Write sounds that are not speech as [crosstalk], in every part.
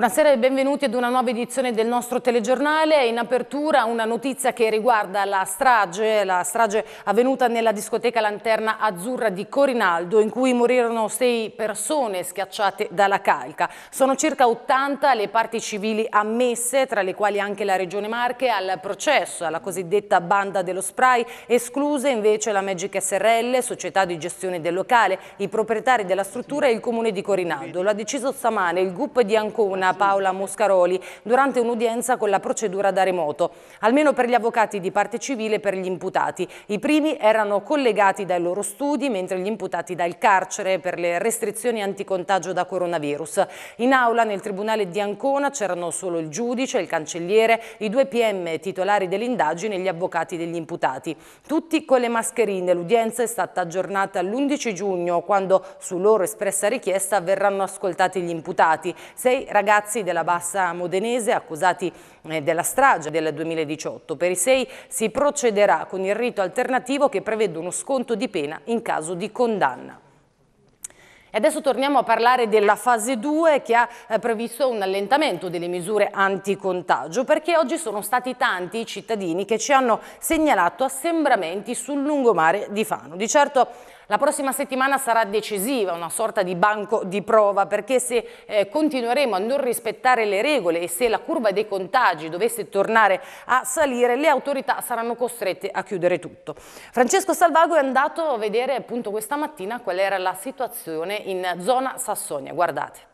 Buonasera e benvenuti ad una nuova edizione del nostro telegiornale. In apertura una notizia che riguarda la strage, la strage avvenuta nella discoteca Lanterna Azzurra di Corinaldo in cui morirono sei persone schiacciate dalla calca. Sono circa 80 le parti civili ammesse, tra le quali anche la Regione Marche, al processo, alla cosiddetta banda dello spray, escluse invece la Magic SRL, società di gestione del locale, i proprietari della struttura e il comune di Corinaldo. Lo ha deciso stamane il GUP di Ancona Paola Muscaroli durante un'udienza con la procedura da remoto, almeno per gli avvocati di parte civile e per gli imputati. I primi erano collegati dai loro studi, mentre gli imputati dal carcere per le restrizioni anticontagio da coronavirus. In aula nel Tribunale di Ancona c'erano solo il giudice, il cancelliere, i due PM titolari dell'indagine e gli avvocati degli imputati. Tutti con le mascherine. L'udienza è stata aggiornata l'11 giugno, quando su loro espressa richiesta verranno ascoltati gli imputati. Sei ragazzi ragazzi della Bassa Modenese accusati eh, della strage del 2018. Per i sei si procederà con il rito alternativo che prevede uno sconto di pena in caso di condanna. E adesso torniamo a parlare della fase 2 che ha eh, previsto un allentamento delle misure anticontagio perché oggi sono stati tanti i cittadini che ci hanno segnalato assembramenti sul lungomare di Fano. Di certo la prossima settimana sarà decisiva, una sorta di banco di prova, perché se eh, continueremo a non rispettare le regole e se la curva dei contagi dovesse tornare a salire, le autorità saranno costrette a chiudere tutto. Francesco Salvago è andato a vedere appunto questa mattina qual era la situazione in zona Sassonia. Guardate.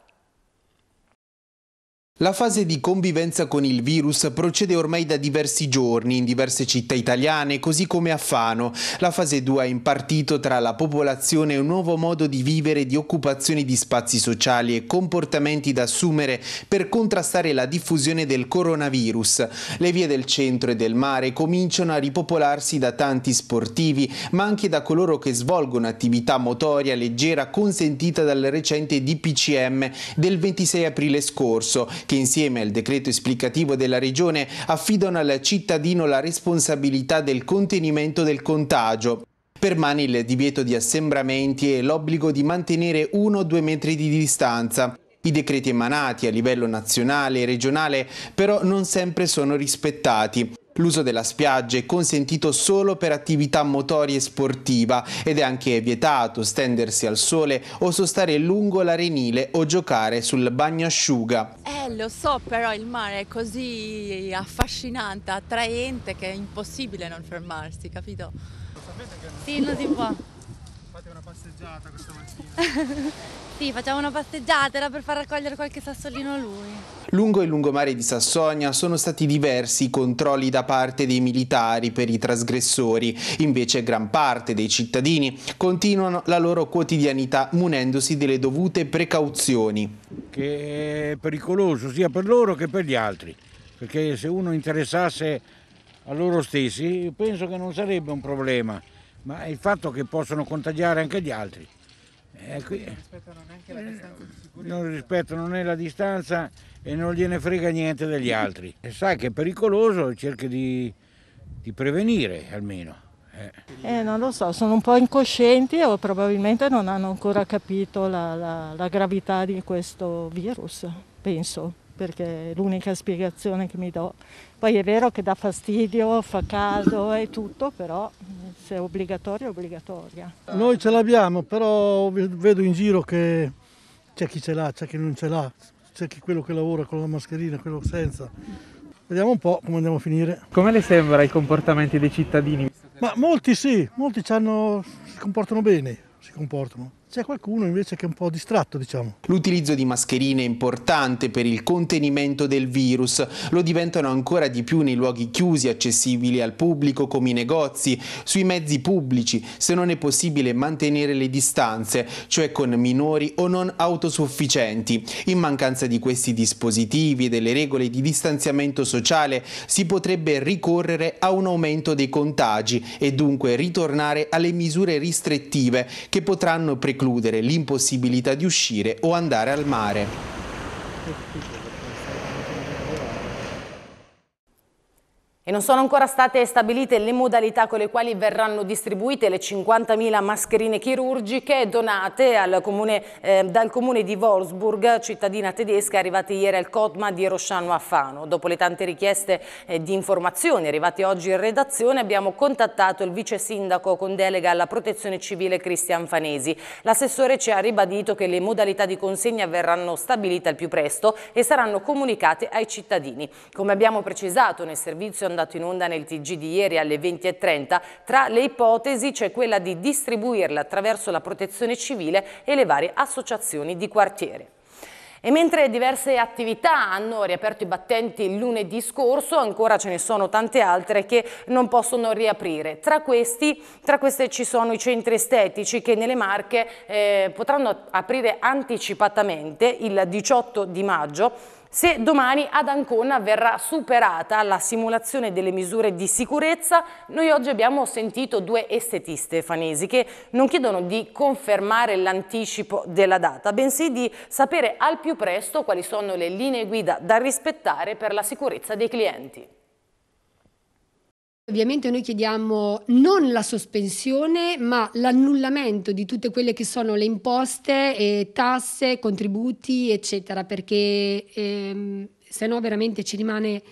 La fase di convivenza con il virus procede ormai da diversi giorni in diverse città italiane, così come a Fano. La fase 2 ha impartito tra la popolazione un nuovo modo di vivere di occupazione di spazi sociali e comportamenti da assumere per contrastare la diffusione del coronavirus. Le vie del centro e del mare cominciano a ripopolarsi da tanti sportivi, ma anche da coloro che svolgono attività motoria leggera consentita dal recente DPCM del 26 aprile scorso che insieme al decreto esplicativo della Regione affidano al cittadino la responsabilità del contenimento del contagio. Permane il divieto di assembramenti e l'obbligo di mantenere 1-2 metri di distanza. I decreti emanati a livello nazionale e regionale però non sempre sono rispettati. L'uso della spiaggia è consentito solo per attività motorie sportiva ed è anche vietato stendersi al sole o sostare lungo l'arenile o giocare sul bagnasciuga. Eh, lo so, però il mare è così affascinante, attraente che è impossibile non fermarsi, capito? Lo sapete che non Sì, non si può. Fate una passeggiata questa mattina. [laughs] Sì, facciamo una passeggiata, era per far raccogliere qualche sassolino a lui. Lungo il lungomare di Sassonia sono stati diversi i controlli da parte dei militari per i trasgressori, invece gran parte dei cittadini continuano la loro quotidianità munendosi delle dovute precauzioni. Che è pericoloso sia per loro che per gli altri, perché se uno interessasse a loro stessi penso che non sarebbe un problema, ma il fatto che possono contagiare anche gli altri. Eh, qui, non rispettano neanche la eh, distanza Non rispettano né la distanza e non gliene frega niente degli altri. E sai che è pericoloso, cerchi di, di prevenire almeno. Eh. eh, non lo so, sono un po' incoscienti o probabilmente non hanno ancora capito la, la, la gravità di questo virus, penso perché è l'unica spiegazione che mi do. Poi è vero che dà fastidio, fa caldo e tutto, però eh, se è obbligatoria è obbligatoria. Noi ce l'abbiamo, però vedo in giro che c'è chi ce l'ha, c'è chi non ce l'ha, c'è chi quello che lavora con la mascherina, quello senza. Vediamo un po' come andiamo a finire. Come le sembra i comportamenti dei cittadini? Ma molti sì, molti si comportano bene, si comportano c'è qualcuno invece che è un po' distratto, diciamo. L'utilizzo di mascherine è importante per il contenimento del virus, lo diventano ancora di più nei luoghi chiusi, accessibili al pubblico come i negozi, sui mezzi pubblici, se non è possibile mantenere le distanze, cioè con minori o non autosufficienti. In mancanza di questi dispositivi e delle regole di distanziamento sociale si potrebbe ricorrere a un aumento dei contagi e dunque ritornare alle misure restrittive che potranno precludere includere l'impossibilità di uscire o andare al mare. E non sono ancora state stabilite le modalità con le quali verranno distribuite le 50.000 mascherine chirurgiche donate comune, eh, dal comune di Wolfsburg, cittadina tedesca, arrivate ieri al Cotma di Rosciano Affano. Dopo le tante richieste eh, di informazioni arrivate oggi in redazione, abbiamo contattato il vice sindaco con delega alla protezione civile Cristian Fanesi. L'assessore ci ha ribadito che le modalità di consegna verranno stabilite al più presto e saranno comunicate ai cittadini. Come abbiamo precisato nel servizio andato in onda nel TG di ieri alle 20.30, tra le ipotesi c'è quella di distribuirla attraverso la protezione civile e le varie associazioni di quartiere. E mentre diverse attività hanno riaperto i battenti lunedì scorso, ancora ce ne sono tante altre che non possono riaprire. Tra, questi, tra queste ci sono i centri estetici che nelle Marche eh, potranno aprire anticipatamente il 18 di maggio se domani ad Ancona verrà superata la simulazione delle misure di sicurezza. Noi oggi abbiamo sentito due estetiste fanesi che non chiedono di confermare l'anticipo della data, bensì di sapere al più presto quali sono le linee guida da rispettare per la sicurezza dei clienti. Ovviamente noi chiediamo non la sospensione, ma l'annullamento di tutte quelle che sono le imposte, tasse, contributi, eccetera, perché ehm, se no veramente ci rimane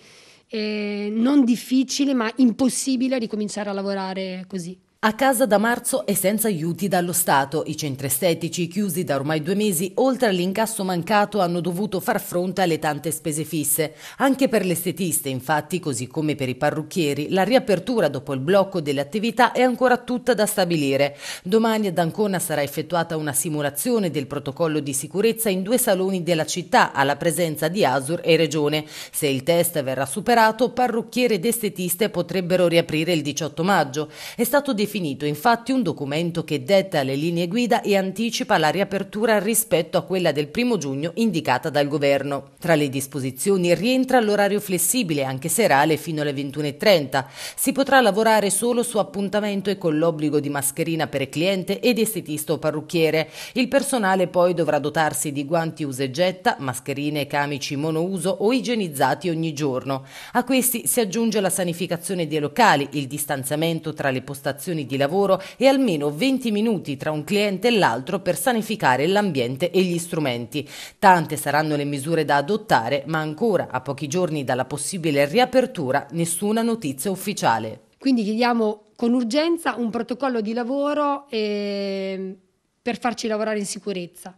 eh, non difficile, ma impossibile ricominciare a lavorare così. A casa da marzo e senza aiuti dallo Stato, i centri estetici chiusi da ormai due mesi, oltre all'incasso mancato, hanno dovuto far fronte alle tante spese fisse. Anche per l'estetista, infatti, così come per i parrucchieri, la riapertura dopo il blocco delle attività è ancora tutta da stabilire. Domani ad Ancona sarà effettuata una simulazione del protocollo di sicurezza in due saloni della città, alla presenza di Asur e Regione. Se il test verrà superato, parrucchiere ed estetiste potrebbero riaprire il 18 maggio. È stato definito definito infatti un documento che detta le linee guida e anticipa la riapertura rispetto a quella del primo giugno indicata dal governo. Tra le disposizioni rientra l'orario flessibile, anche serale, fino alle 21.30. Si potrà lavorare solo su appuntamento e con l'obbligo di mascherina per cliente ed estetista o parrucchiere. Il personale poi dovrà dotarsi di guanti use e getta, mascherine e camici monouso o igienizzati ogni giorno. A questi si aggiunge la sanificazione dei locali, il distanziamento tra le postazioni di lavoro e almeno 20 minuti tra un cliente e l'altro per sanificare l'ambiente e gli strumenti. Tante saranno le misure da adottare, ma ancora a pochi giorni dalla possibile riapertura nessuna notizia ufficiale. Quindi chiediamo con urgenza un protocollo di lavoro eh, per farci lavorare in sicurezza.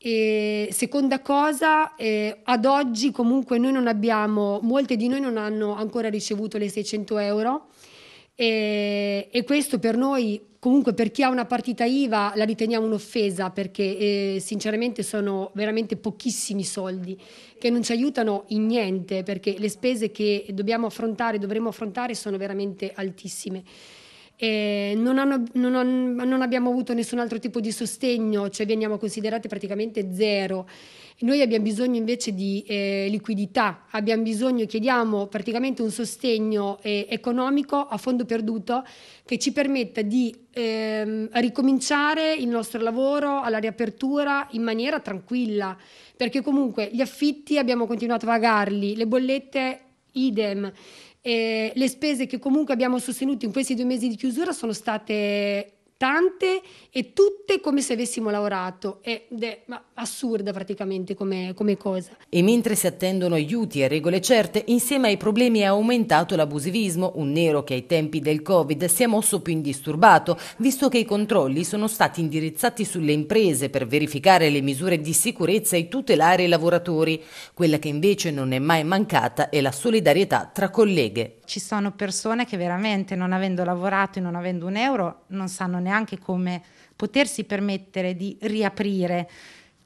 E seconda cosa, eh, ad oggi comunque noi non abbiamo, molte di noi non hanno ancora ricevuto le 600 euro e, e, questo per noi, comunque per chi ha una partita IVA, la riteniamo un'offesa perché eh, sinceramente sono veramente pochissimi soldi che non ci aiutano in niente perché le spese che dobbiamo affrontare, dovremo affrontare sono veramente altissime eh, non, hanno, non, han, non, abbiamo avuto nessun altro tipo di sostegno, cioè veniamo considerate praticamente zero. Noi abbiamo bisogno invece di eh, liquidità, abbiamo bisogno, chiediamo praticamente un sostegno eh, economico a fondo perduto che ci permetta di ehm, ricominciare il nostro lavoro alla riapertura in maniera tranquilla, perché comunque gli affitti abbiamo continuato a pagarli, le bollette idem. Eh, le spese che comunque abbiamo sostenuto in questi due mesi di chiusura sono state tante e tutte come se avessimo lavorato. È, è assurda praticamente come, come, cosa. E mentre si attendono aiuti e regole certe, insieme ai problemi è aumentato l'abusivismo, un nero che ai tempi del Covid si è mosso più indisturbato, visto che i controlli sono stati indirizzati sulle imprese per verificare le misure di sicurezza e tutelare i lavoratori. Quella che invece non è mai mancata è la solidarietà tra colleghe ci sono persone che veramente non avendo lavorato e non avendo un euro non sanno neanche come potersi permettere di riaprire,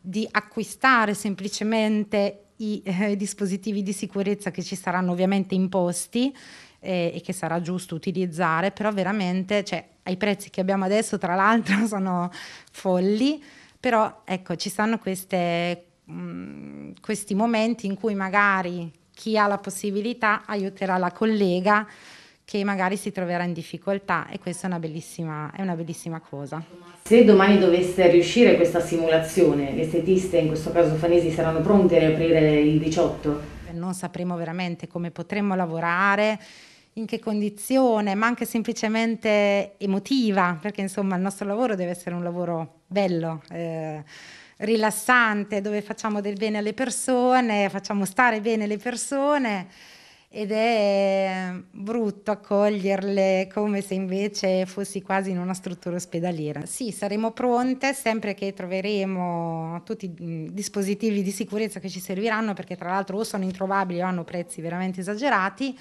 di acquistare semplicemente i eh, dispositivi di sicurezza che ci saranno ovviamente imposti eh, e che sarà giusto utilizzare, però veramente cioè, ai prezzi che abbiamo adesso tra l'altro [laughs] sono folli, però ecco ci sono queste, mm, questi momenti in cui magari chi ha la possibilità aiuterà la collega che magari si troverà in difficoltà e questa è una bellissima, è una bellissima cosa. Se domani dovesse riuscire questa simulazione, le estetiste, in questo caso fanesi, saranno pronte a riaprire il 18? Non sapremo veramente come potremmo lavorare, in che condizione, ma anche semplicemente emotiva, perché insomma il nostro lavoro deve essere un lavoro bello. Eh, rilassante dove facciamo del bene alle persone, facciamo stare bene le persone ed è brutto accoglierle come se invece fossi quasi in una struttura ospedaliera. Sì, saremo pronte sempre che troveremo tutti i dispositivi di sicurezza che ci serviranno perché tra l'altro o sono introvabili o hanno prezzi veramente esagerati.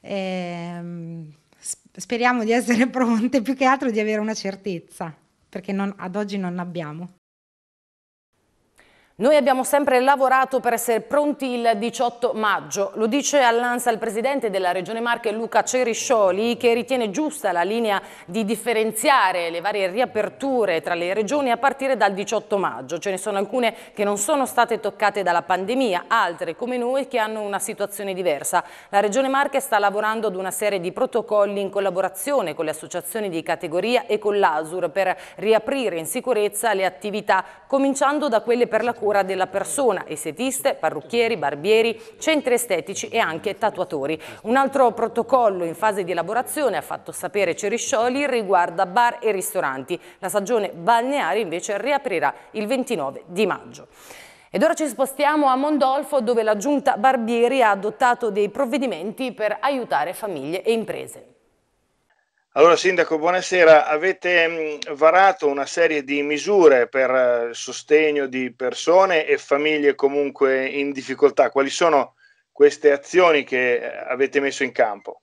Eh, speriamo di essere [laughs] pronte, più che altro di avere una certezza, perché non, ad oggi non l'abbiamo. Noi abbiamo sempre lavorato per essere pronti il 18 maggio, lo dice all'ANSA il presidente della Regione Marche Luca Ceriscioli che ritiene giusta la linea di differenziare le varie riaperture tra le regioni a partire dal 18 maggio. Ce ne sono alcune che non sono state toccate dalla pandemia, altre come noi che hanno una situazione diversa. La Regione Marche sta lavorando ad una serie di protocolli in collaborazione con le associazioni di categoria e con l'ASUR per riaprire in sicurezza le attività, cominciando da quelle per la cura cura della persona, estetiste, parrucchieri, barbieri, centri estetici e anche tatuatori. Un altro protocollo in fase di elaborazione, ha fatto sapere Ceriscioli, riguarda bar e ristoranti. La stagione balneare invece riaprirà il 29 di maggio. Ed ora ci spostiamo a Mondolfo dove la giunta Barbieri ha adottato dei provvedimenti per aiutare famiglie e imprese. Allora Sindaco, buonasera. Avete mm, varato una serie di misure per eh, sostegno di persone e famiglie comunque in difficoltà. Quali sono queste azioni che eh, avete messo in campo?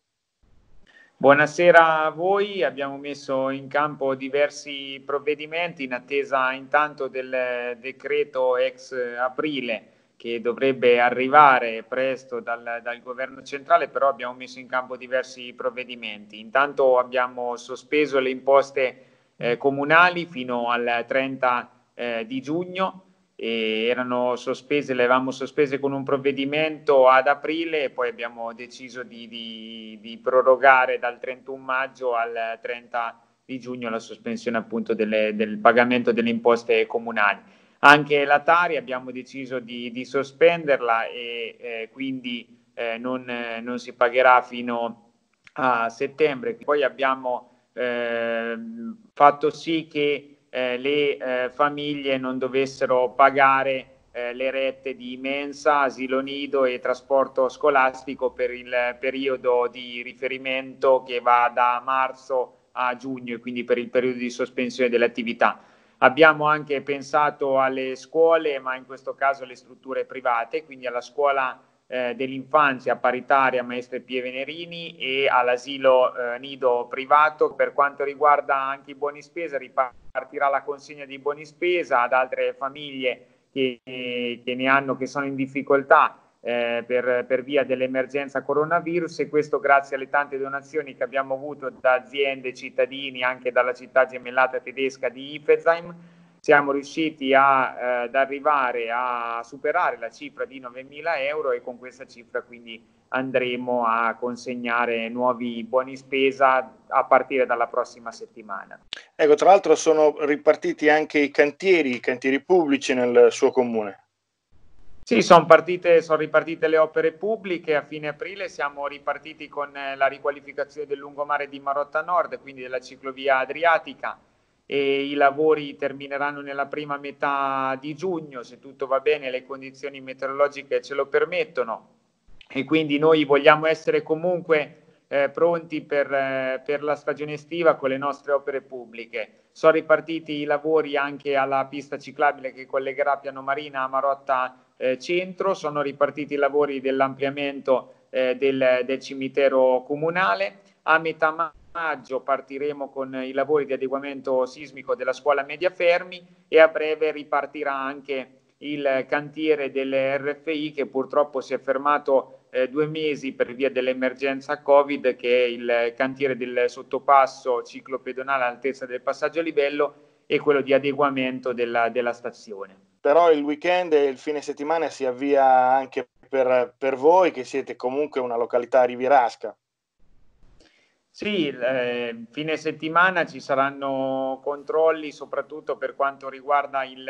Buonasera a voi, abbiamo messo in campo diversi provvedimenti in attesa intanto del decreto ex aprile che dovrebbe arrivare presto dal, dal, governo centrale, però abbiamo messo in campo diversi provvedimenti. Intanto abbiamo sospeso le imposte eh, comunali fino al 30 eh, di giugno, erano sospese, le avevamo sospese con un provvedimento ad aprile e poi abbiamo deciso di, di, di prorogare dal 31 maggio al 30 di giugno la sospensione appunto delle, del pagamento delle imposte comunali. Anche l'Atari abbiamo deciso di, di sospenderla e eh, quindi eh, non, eh, non, si pagherà fino a settembre. Poi abbiamo ehm, fatto sì che eh, le famiglie non dovessero pagare le rette di mensa, asilo nido e trasporto scolastico per il periodo di riferimento che va da marzo a giugno e quindi per il periodo di sospensione dell'attività. Abbiamo anche pensato alle scuole, ma in questo caso alle strutture private, quindi alla scuola eh, dell'infanzia paritaria Maestre Pie Venerini e all'asilo eh, nido privato. Per quanto riguarda anche i buoni spesa, ripartirà la consegna di buoni spesa ad altre famiglie che, che ne hanno, che sono in difficoltà eh, per, per, via dell'emergenza coronavirus e questo grazie alle tante donazioni che abbiamo avuto da aziende, cittadini, anche dalla città gemellata tedesca di Ifezheim, siamo riusciti a, eh, ad arrivare a superare la cifra di 9.000 euro e con questa cifra quindi andremo a consegnare nuovi buoni spesa a partire dalla prossima settimana. Ecco, tra l'altro sono ripartiti anche i cantieri, i cantieri pubblici nel suo comune. Sì, sono son ripartite le opere pubbliche, a fine aprile siamo ripartiti con eh, la riqualificazione del lungomare di Marotta Nord, quindi della ciclovia adriatica e i lavori termineranno nella prima metà di giugno, se tutto va bene, le condizioni meteorologiche ce lo permettono e quindi noi vogliamo essere comunque eh, pronti per, eh, per, la stagione estiva con le nostre opere pubbliche. Sono ripartiti i lavori anche alla pista ciclabile che collegherà Piano Marina a Marotta eh, centro, sono ripartiti i lavori dell'ampliamento eh, del, del, cimitero comunale. A metà maggio partiremo con i lavori di adeguamento sismico della scuola Media Fermi e a breve ripartirà anche il cantiere delle RFI che purtroppo si è fermato eh, due mesi per via dell'emergenza Covid, che è il cantiere del sottopasso ciclopedonale all'altezza del passaggio a livello e quello di adeguamento della, della stazione però il weekend e il fine settimana si avvia anche per, per voi che siete comunque una località rivirasca. Sì, eh, fine settimana ci saranno controlli soprattutto per quanto riguarda il,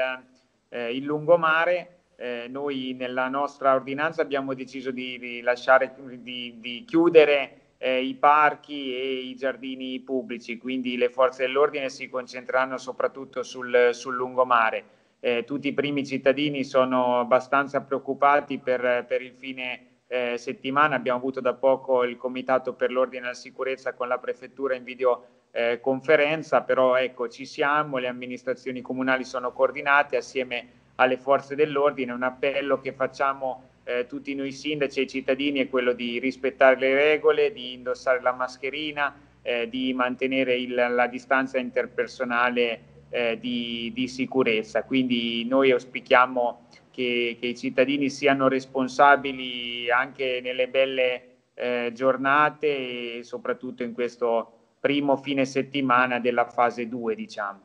eh, il lungomare. Eh, noi nella nostra ordinanza abbiamo deciso di, di, lasciare, di, di chiudere eh, i parchi e i giardini pubblici, quindi le forze dell'ordine si concentreranno soprattutto sul, sul lungomare eh, tutti i primi cittadini sono abbastanza preoccupati per, per il fine eh, settimana. Abbiamo avuto da poco il Comitato per l'Ordine e la Sicurezza con la Prefettura in videoconferenza, eh, però ecco ci siamo, le amministrazioni comunali sono coordinate assieme alle forze dell'ordine. Un appello che facciamo eh, tutti noi sindaci e cittadini è quello di rispettare le regole, di indossare la mascherina, eh, di mantenere il, la distanza interpersonale eh, di, di, sicurezza. Quindi noi auspichiamo che, che, i cittadini siano responsabili anche nelle belle eh, giornate e soprattutto in questo primo fine settimana della fase 2, diciamo.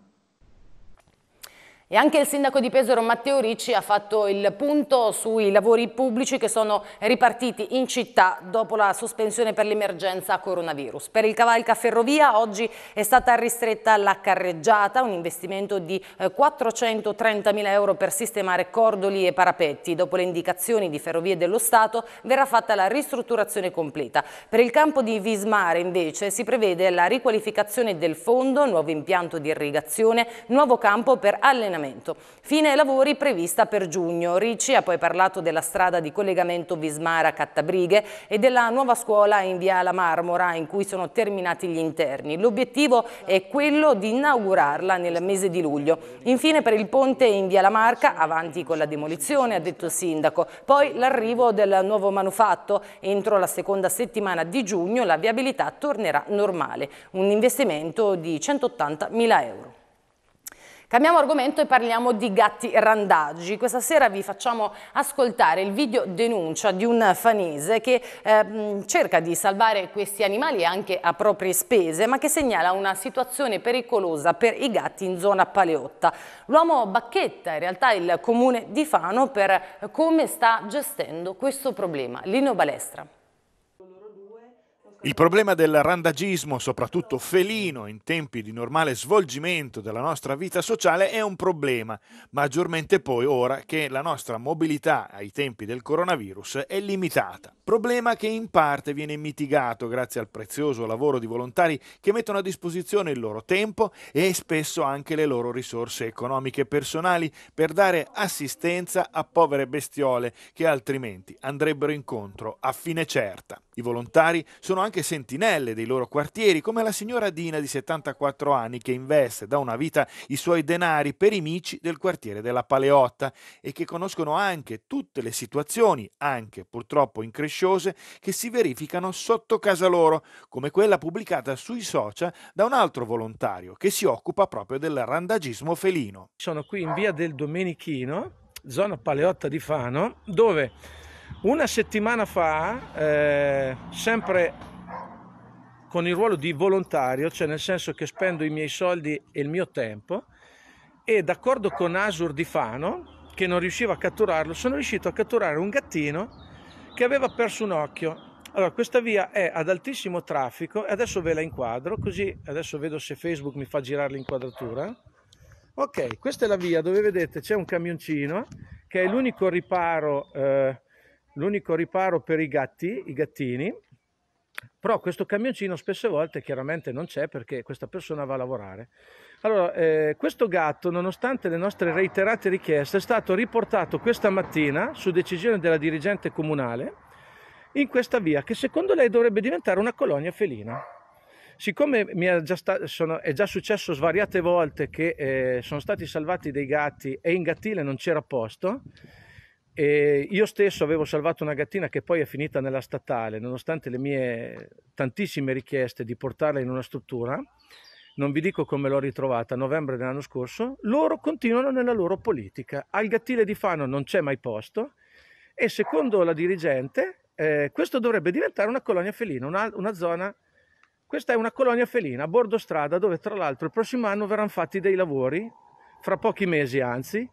E anche il sindaco di Pesaro Matteo Ricci ha fatto il punto sui lavori pubblici che sono ripartiti in città dopo la sospensione per l'emergenza coronavirus. Per il Cavalca Ferrovia oggi è stata ristretta la carreggiata, un investimento di 430.000 eh, euro per sistemare cordoli e parapetti. Dopo le indicazioni di Ferrovie dello Stato verrà fatta la ristrutturazione completa. Per il campo di Vismare invece si prevede la riqualificazione del fondo, nuovo impianto di irrigazione, nuovo campo per allenamento collegamento. Fine lavori prevista per giugno. Ricci ha poi parlato della strada di collegamento Vismara-Cattabrighe e della nuova scuola in via La Marmora in cui sono terminati gli interni. L'obiettivo è quello di inaugurarla nel mese di luglio. Infine per il ponte in via La Marca, avanti con la demolizione, ha detto il sindaco. Poi l'arrivo del nuovo manufatto. Entro la seconda settimana di giugno la viabilità tornerà normale. Un investimento di 180 mila euro. Cambiamo argomento e parliamo di gatti randaggi. Questa sera vi facciamo ascoltare il video denuncia di un fanese che eh, cerca di salvare questi animali anche a proprie spese, ma che segnala una situazione pericolosa per i gatti in zona Paleotta. L'uomo bacchetta in realtà il comune di Fano per come sta gestendo questo problema. Lino Balestra. Il problema del randagismo, soprattutto felino, in tempi di normale svolgimento della nostra vita sociale è un problema, maggiormente poi ora che la nostra mobilità ai tempi del coronavirus è limitata. Problema che in parte viene mitigato grazie al prezioso lavoro di volontari che mettono a disposizione il loro tempo e spesso anche le loro risorse economiche e personali per dare assistenza a povere bestiole che altrimenti andrebbero incontro a fine certa. I volontari sono anche anche sentinelle dei loro quartieri, come la signora Dina di 74 anni che investe da una vita i suoi denari per i mici del quartiere della Paleotta e che conoscono anche tutte le situazioni, anche purtroppo incresciose, che si verificano sotto casa loro, come quella pubblicata sui social da un altro volontario che si occupa proprio del randagismo felino. Sono qui in via del Domenichino, zona Paleotta di Fano, dove una settimana fa, eh, sempre con il ruolo di volontario, cioè nel senso che spendo i miei soldi e il mio tempo e d'accordo con Asur di Fano, che non riusciva a catturarlo, sono riuscito a catturare un gattino che aveva perso un occhio. Allora, questa via è ad altissimo traffico e adesso ve la inquadro, così adesso vedo se Facebook mi fa girare l'inquadratura. Ok, questa è la via dove vedete c'è un camioncino che è l'unico riparo, eh, l'unico riparo per i gatti, i gattini, però questo camioncino spesse volte chiaramente non c'è perché questa persona va a lavorare. Allora, eh, questo gatto, nonostante le nostre reiterate richieste, è stato riportato questa mattina, su decisione della dirigente comunale, in questa via, che secondo lei dovrebbe diventare una colonia felina siccome è già, sta, sono, è, già successo svariate volte che eh, sono stati salvati dei gatti e in gattile non c'era posto, e io stesso avevo salvato una gattina che poi è finita nella statale, nonostante le mie tantissime richieste di portarla in una struttura. Non vi dico come l'ho ritrovata a novembre dell'anno scorso. Loro continuano nella loro politica. Al gattile di Fano non c'è mai posto e secondo la dirigente eh, questo dovrebbe diventare una colonia felina, una, una zona questa è una colonia felina a bordo strada dove tra l'altro il prossimo anno verranno fatti dei lavori, fra pochi mesi anzi,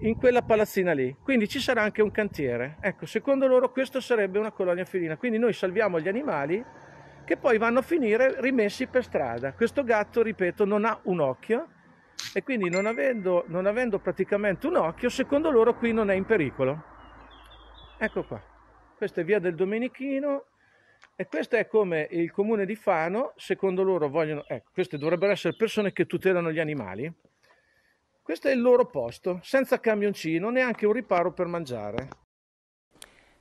in quella palazzina lì. Quindi ci sarà anche un cantiere. Ecco, secondo loro questo sarebbe una colonia felina. Quindi noi salviamo gli animali che poi vanno a finire rimessi per strada. Questo gatto, ripeto, non ha un occhio e quindi non avendo, non avendo praticamente un occhio, secondo loro qui non è in pericolo. Ecco qua. Questa è via del Domenichino e questo è come il comune di Fano, secondo loro vogliono... Ecco, queste dovrebbero essere persone che tutelano gli animali questo è il loro posto, senza camioncino, neanche un riparo per mangiare.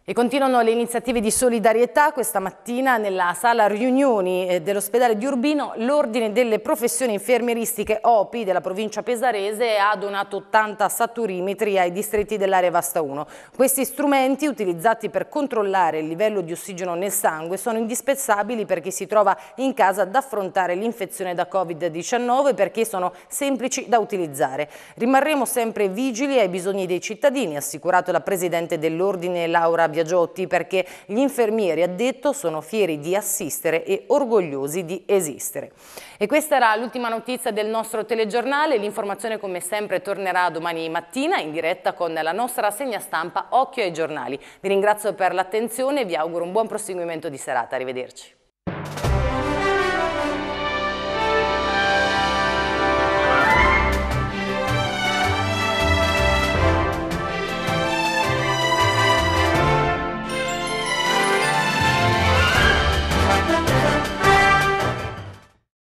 E continuano le iniziative di solidarietà questa mattina nella sala riunioni eh, dell'ospedale di Urbino. L'Ordine delle professioni infermieristiche OPI della provincia pesarese ha donato 80 saturimetri ai distretti dell'area Vasta 1. Questi strumenti, utilizzati per controllare il livello di ossigeno nel sangue, sono indispensabili per chi si trova in casa ad affrontare l'infezione da Covid-19 perché sono semplici da utilizzare. Rimarremo sempre vigili ai bisogni dei cittadini, assicurato la Presidente dell'Ordine Laura Biagiotti perché gli infermieri, ha detto, sono fieri di assistere e orgogliosi di esistere. E questa era l'ultima notizia del nostro telegiornale. L'informazione come sempre tornerà domani mattina in diretta con la nostra rassegna stampa Occhio ai giornali. Vi ringrazio per l'attenzione e vi auguro un buon proseguimento di serata. Arrivederci.